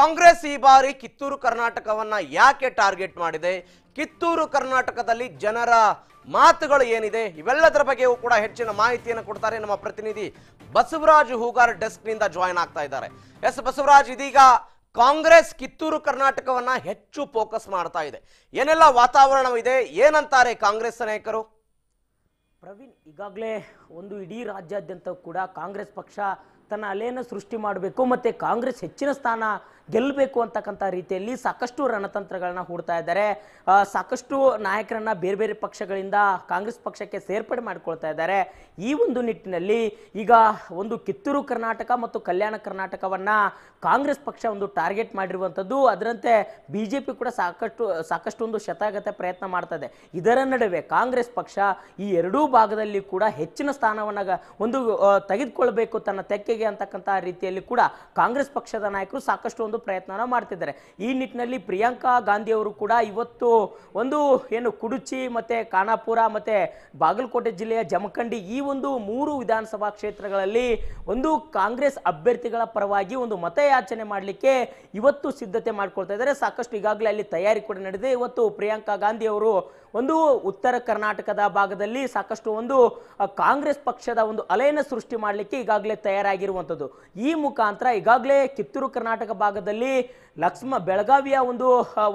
ಕಾಂಗ್ರೆಸ್ ಈ ಬಾರಿ ಕಿತ್ತೂರು ಕರ್ನಾಟಕವನ್ನ ಯಾಕೆ ಟಾರ್ಗೆಟ್ ಮಾಡಿದೆ ಕಿತ್ತೂರು ಕರ್ನಾಟಕದಲ್ಲಿ ಜನರ ಮಾತುಗಳು ಏನಿದೆ ಇವೆಲ್ಲದರ ಬಗ್ಗೆಯೂ ಕೂಡ ಹೆಚ್ಚಿನ ಮಾಹಿತಿಯನ್ನು ಕೊಡ್ತಾರೆ ನಮ್ಮ ಪ್ರತಿನಿಧಿ ಬಸವರಾಜ್ ಹೂಗಾರ್ ಡೆಸ್ಕ್ ನಿಂದ ಜಾಯಿನ್ ಆಗ್ತಾ ಇದ್ದಾರೆ ಎಸ್ ಬಸವರಾಜ್ ಇದೀಗ ಕಾಂಗ್ರೆಸ್ ಕಿತ್ತೂರು ಕರ್ನಾಟಕವನ್ನ ಹೆಚ್ಚು ಫೋಕಸ್ ಮಾಡ್ತಾ ಇದೆ ಏನೆಲ್ಲ ವಾತಾವರಣವಿದೆ ಏನಂತಾರೆ ಕಾಂಗ್ರೆಸ್ ನಾಯಕರು ಪ್ರವೀಣ್ ಈಗಾಗಲೇ ಒಂದು ಇಡೀ ರಾಜ್ಯಾದ್ಯಂತ ಕೂಡ ಕಾಂಗ್ರೆಸ್ ಪಕ್ಷ ತನ್ನ ಅಲೆಯನ್ನು ಸೃಷ್ಟಿ ಮಾಡಬೇಕು ಮತ್ತು ಕಾಂಗ್ರೆಸ್ ಹೆಚ್ಚಿನ ಸ್ಥಾನ ಗೆಲ್ಲಬೇಕು ಅಂತಕ್ಕಂಥ ರೀತಿಯಲ್ಲಿ ಸಾಕಷ್ಟು ರಣತಂತ್ರಗಳನ್ನ ಹೂಡ್ತಾ ಇದ್ದಾರೆ ಸಾಕಷ್ಟು ನಾಯಕರನ್ನ ಬೇರೆ ಬೇರೆ ಪಕ್ಷಗಳಿಂದ ಕಾಂಗ್ರೆಸ್ ಪಕ್ಷಕ್ಕೆ ಸೇರ್ಪಡೆ ಮಾಡಿಕೊಳ್ತಾ ಇದ್ದಾರೆ ಈ ಒಂದು ನಿಟ್ಟಿನಲ್ಲಿ ಈಗ ಒಂದು ಕಿತ್ತೂರು ಕರ್ನಾಟಕ ಮತ್ತು ಕಲ್ಯಾಣ ಕರ್ನಾಟಕವನ್ನು ಕಾಂಗ್ರೆಸ್ ಪಕ್ಷ ಒಂದು ಟಾರ್ಗೆಟ್ ಮಾಡಿರುವಂಥದ್ದು ಅದರಂತೆ ಬಿ ಜೆ ಪಿ ಕೂಡ ಸಾಕಷ್ಟು ಸಾಕಷ್ಟು ಒಂದು ಶತಾಗತ ಪ್ರಯತ್ನ ಇದೆ ಇದರ ನಡುವೆ ಕಾಂಗ್ರೆಸ್ ಪಕ್ಷ ಈ ಎರಡೂ ಭಾಗದಲ್ಲಿ ಕೂಡ ಹೆಚ್ಚಿನ ಸ್ಥಾನವನ್ನು ಒಂದು ತೆಗೆದುಕೊಳ್ಬೇಕು ತನ್ನ ತೆಕ್ಕೆಗೆ ಅಂತಕ್ಕಂಥ ರೀತಿಯಲ್ಲಿ ಕೂಡ ಕಾಂಗ್ರೆಸ್ ಪಕ್ಷದ ನಾಯಕರು ಸಾಕಷ್ಟು ಒಂದು ಪ್ರಯತ್ನ ಮಾಡ್ತಿದ್ದಾರೆ ಈ ನಿಟ್ಟಿನಲ್ಲಿ ಪ್ರಿಯಾಂಕಾ ಗಾಂಧಿ ಅವರು ಕೂಡ ಇವತ್ತು ಒಂದು ಏನು ಕುಡುಚಿ ಮತ್ತೆ ಖಾನಾಪುರ ಮತ್ತೆ ಬಾಗಲಕೋಟೆ ಜಿಲ್ಲೆಯ ಜಮಖಂಡಿ ಈ ಒಂದು ಮೂರು ವಿಧಾನಸಭಾ ಕ್ಷೇತ್ರಗಳಲ್ಲಿ ಒಂದು ಕಾಂಗ್ರೆಸ್ ಅಭ್ಯರ್ಥಿಗಳ ಪರವಾಗಿ ಒಂದು ಮತಯಾಚನೆ ಮಾಡಲಿಕ್ಕೆ ಇವತ್ತು ಸಿದ್ಧತೆ ಮಾಡ್ಕೊಳ್ತಾ ಇದ್ದಾರೆ ಸಾಕಷ್ಟು ಈಗಾಗಲೇ ಅಲ್ಲಿ ತಯಾರಿ ಕೂಡ ನಡೆದಿದೆ ಇವತ್ತು ಪ್ರಿಯಾಂಕಾ ಗಾಂಧಿ ಅವರು ಒಂದು ಉತ್ತರ ಕರ್ನಾಟಕದ ಭಾಗದಲ್ಲಿ ಸಾಕಷ್ಟು ಒಂದು ಕಾಂಗ್ರೆಸ್ ಪಕ್ಷದ ಒಂದು ಅಲೆಯನ್ನು ಸೃಷ್ಟಿ ಮಾಡಲಿಕ್ಕೆ ಈಗಾಗಲೇ ತಯಾರಾಗಿರುವಂಥದ್ದು ಈ ಮುಖಾಂತರ ಈಗಾಗಲೇ ಕಿತ್ತೂರು ಕರ್ನಾಟಕ ಭಾಗದ ಭಾಗದಲ್ಲಿ ಲಕ್ಷ್ಮ ಬೆಳಗಾವಿಯ ಒಂದು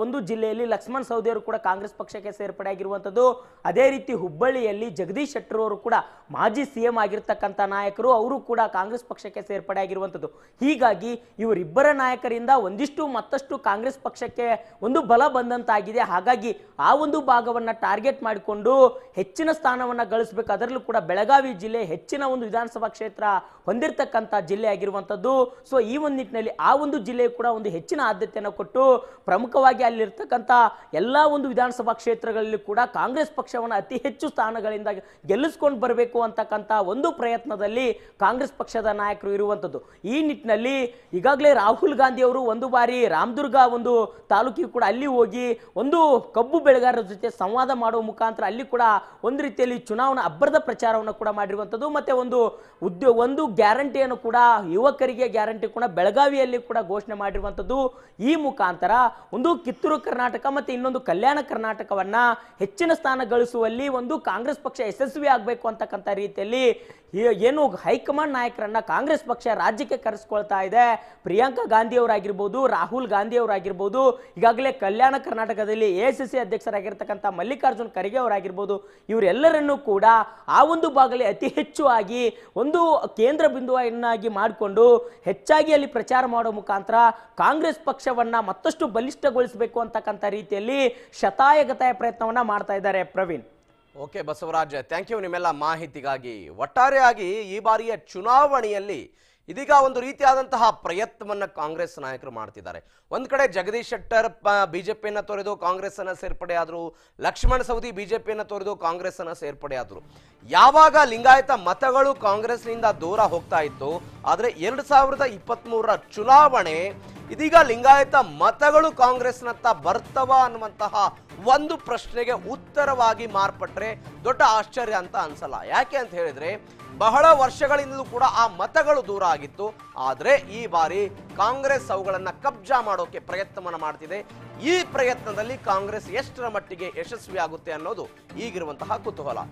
ಒಂದು ಜಿಲ್ಲೆಯಲ್ಲಿ ಲಕ್ಷ್ಮಣ್ ಸೌದಿಯವರು ಕೂಡ ಕಾಂಗ್ರೆಸ್ ಪಕ್ಷಕ್ಕೆ ಸೇರ್ಪಡೆ ಆಗಿರುವಂಥದ್ದು ಅದೇ ರೀತಿ ಹುಬ್ಬಳ್ಳಿಯಲ್ಲಿ ಜಗದೀಶ್ ಶೆಟ್ಟರ್ ಅವರು ಕೂಡ ಮಾಜಿ ಸಿ ಎಂ ಆಗಿರ್ತಕ್ಕಂಥ ನಾಯಕರು ಅವರು ಕೂಡ ಕಾಂಗ್ರೆಸ್ ಪಕ್ಷಕ್ಕೆ ಸೇರ್ಪಡೆ ಆಗಿರುವಂಥದ್ದು ಹೀಗಾಗಿ ಇವರಿಬ್ಬರ ನಾಯಕರಿಂದ ಒಂದಿಷ್ಟು ಮತ್ತಷ್ಟು ಕಾಂಗ್ರೆಸ್ ಪಕ್ಷಕ್ಕೆ ಒಂದು ಬಲ ಬಂದಂತಾಗಿದೆ ಹಾಗಾಗಿ ಆ ಒಂದು ಭಾಗವನ್ನು ಟಾರ್ಗೆಟ್ ಮಾಡಿಕೊಂಡು ಹೆಚ್ಚಿನ ಸ್ಥಾನವನ್ನ ಗಳಿಸಬೇಕು ಅದರಲ್ಲೂ ಕೂಡ ಬೆಳಗಾವಿ ಜಿಲ್ಲೆ ಹೆಚ್ಚಿನ ಒಂದು ವಿಧಾನಸಭಾ ಕ್ಷೇತ್ರ ಹೊಂದಿರತಕ್ಕಂಥ ಜಿಲ್ಲೆ ಆಗಿರುವಂಥದ್ದು ಸೊ ಈ ಒಂದು ನಿಟ್ಟಿನಲ್ಲಿ ಆ ಒಂದು ಜಿಲ್ಲೆ ಕೂಡ ಒಂದು ಹೆಚ್ಚಿನ ಆದ್ಯತೆಯನ್ನು ಕೊಟ್ಟು ಪ್ರಮುಖವಾಗಿ ಅಲ್ಲಿರ್ತಕ್ಕಂಥ ಎಲ್ಲ ಒಂದು ವಿಧಾನಸಭಾ ಕ್ಷೇತ್ರಗಳಲ್ಲಿ ಕೂಡ ಕಾಂಗ್ರೆಸ್ ಪಕ್ಷವನ್ನು ಅತಿ ಹೆಚ್ಚು ಸ್ಥಾನಗಳಿಂದ ಗೆಲ್ಲಿಸ್ಕೊಂಡು ಬರಬೇಕು ಅಂತಕ್ಕಂಥ ಒಂದು ಪ್ರಯತ್ನದಲ್ಲಿ ಕಾಂಗ್ರೆಸ್ ಪಕ್ಷದ ನಾಯಕರು ಇರುವಂಥದ್ದು ಈ ನಿಟ್ಟಿನಲ್ಲಿ ಈಗಾಗಲೇ ರಾಹುಲ್ ಗಾಂಧಿ ಅವರು ಒಂದು ಬಾರಿ ರಾಮದುರ್ಗ ಒಂದು ತಾಲೂಕಿಗೆ ಕೂಡ ಅಲ್ಲಿ ಹೋಗಿ ಒಂದು ಕಬ್ಬು ಬೆಳೆಗಾರರ ಜೊತೆ ಸಂವಾದ ಮಾಡುವ ಮುಖಾಂತರ ಅಲ್ಲಿ ಕೂಡ ಒಂದು ರೀತಿಯಲ್ಲಿ ಚುನಾವಣಾ ಅಬ್ಬರದ ಪ್ರಚಾರವನ್ನು ಕೂಡ ಮಾಡಿರುವಂಥದ್ದು ಮತ್ತು ಒಂದು ಉದ್ಯೋಗ ಒಂದು ಗ್ಯಾರಂಟಿಯನ್ನು ಕೂಡ ಯುವಕರಿಗೆ ಗ್ಯಾರಂಟಿ ಕೂಡ ಬೆಳಗಾವಿಯಲ್ಲಿ ಕೂಡ ಘೋಷಣೆ ಮಾಡಿರುವಂಥದ್ದು ಈ ಮುಖಾಂತರ ಒಂದು ಕಿತ್ತೂರು ಕರ್ನಾಟಕ ಮತ್ತು ಇನ್ನೊಂದು ಕಲ್ಯಾಣ ಕರ್ನಾಟಕವನ್ನ ಹೆಚ್ಚಿನ ಸ್ಥಾನ ಗಳಿಸುವಲ್ಲಿ ಒಂದು ಕಾಂಗ್ರೆಸ್ ಪಕ್ಷ ಯಶಸ್ವಿ ಆಗಬೇಕು ಅಂತಕ್ಕಂಥ ರೀತಿಯಲ್ಲಿ ಏನು ಹೈಕಮಾಂಡ್ ನಾಯಕರನ್ನ ಕಾಂಗ್ರೆಸ್ ಪಕ್ಷ ರಾಜ್ಯಕ್ಕೆ ಕರೆಸ್ಕೊಳ್ತಾ ಇದೆ ಪ್ರಿಯಾಂಕಾ ಗಾಂಧಿ ಅವರಾಗಿರ್ಬೋದು ರಾಹುಲ್ ಗಾಂಧಿ ಅವರಾಗಿರ್ಬೋದು ಈಗಾಗಲೇ ಕಲ್ಯಾಣ ಕರ್ನಾಟಕದಲ್ಲಿ ಎ ಸಿ ಸಿ ಅಧ್ಯಕ್ಷರಾಗಿರ್ತಕ್ಕಂಥ ಮಲ್ಲಿಕಾರ್ಜುನ್ ಖರ್ಗೆ ಅವರಾಗಿರ್ಬೋದು ಇವರೆಲ್ಲರನ್ನೂ ಕೂಡ ಆ ಒಂದು ಭಾಗದಲ್ಲಿ ಅತಿ ಹೆಚ್ಚು ಆಗಿ ಒಂದು ಕೇಂದ್ರ ಬಿಂದುವನ್ನಾಗಿ ಮಾಡಿಕೊಂಡು ಹೆಚ್ಚಾಗಿ ಅಲ್ಲಿ ಪ್ರಚಾರ ಮಾಡೋ ಮುಖಾಂತರ ಕಾಂಗ್ರೆಸ್ ಪಕ್ಷವನ್ನು ಮತ್ತಷ್ಟು ಬಲಿಷ್ಠಗೊಳಿಸಬೇಕು ಅಂತಕ್ಕಂಥ ರೀತಿಯಲ್ಲಿ ಶತಾಯಗತಾಯ ಪ್ರಯತ್ನವನ್ನು ಮಾಡ್ತಾ ಇದ್ದಾರೆ Praveen okay Basavaraj thank you ನಿಮ್ಮೆಲ್ಲ ಮಾಹಿತಿಗಾಗಿ ಒಟ್ಟಾರೆಯಾಗಿ ಈ ಬಾರಿಯ ಚುನಾವಣೆಯಲ್ಲಿ ಇದೀಗ ಒಂದು ರೀತಿಯಾದಂತಹ ಪ್ರಯತ್ನವನ್ನು ಕಾಂಗ್ರೆಸ್ ನಾಯಕರು ಮಾಡ್ತಿದ್ದಾರೆ ಒಂದ್ ಕಡೆ ಜಗದೀಶ್ ಶೆಟ್ಟರ್ ಪ ಬಿಜೆಪಿಯನ್ನು ತೊರೆದು ಸೇರ್ಪಡೆ ಸೇರ್ಪಡೆಯಾದರು ಲಕ್ಷ್ಮಣ ಸವದಿ ಬಿಜೆಪಿಯನ್ನು ತೊರೆದು ಕಾಂಗ್ರೆಸ್ಸನ್ನು ಸೇರ್ಪಡೆಯಾದರು ಯಾವಾಗ ಲಿಂಗಾಯತ ಮತಗಳು ಕಾಂಗ್ರೆಸ್ನಿಂದ ದೂರ ಹೋಗ್ತಾ ಇತ್ತು ಆದರೆ ಎರಡು ಸಾವಿರದ ಇಪ್ಪತ್ತ್ಮೂರರ ಚುನಾವಣೆ ಇದೀಗ ಲಿಂಗಾಯತ ಮತಗಳು ಕಾಂಗ್ರೆಸ್ನತ್ತ ಬರ್ತವ ಅನ್ನುವಂತಹ ಒಂದು ಪ್ರಶ್ನೆಗೆ ಉತ್ತರವಾಗಿ ಮಾರ್ಪಟ್ರೆ ದೊಡ್ಡ ಆಶ್ಚರ್ಯ ಅಂತ ಅನ್ಸಲ್ಲ ಯಾಕೆ ಅಂತ ಹೇಳಿದ್ರೆ ಬಹಳ ವರ್ಷಗಳಿಂದಲೂ ಕೂಡ ಆ ಮತಗಳು ದೂರ ಆಗಿತ್ತು ಆದರೆ ಈ ಬಾರಿ ಕಾಂಗ್ರೆಸ್ ಅವುಗಳನ್ನು ಕಬ್ಜಾ ಮಾಡೋಕೆ ಪ್ರಯತ್ನವನ್ನು ಮಾಡ್ತಿದೆ ಈ ಪ್ರಯತ್ನದಲ್ಲಿ ಕಾಂಗ್ರೆಸ್ ಎಷ್ಟರ ಮಟ್ಟಿಗೆ ಯಶಸ್ವಿ ಆಗುತ್ತೆ ಅನ್ನೋದು ಈಗಿರುವಂತಹ ಕುತೂಹಲ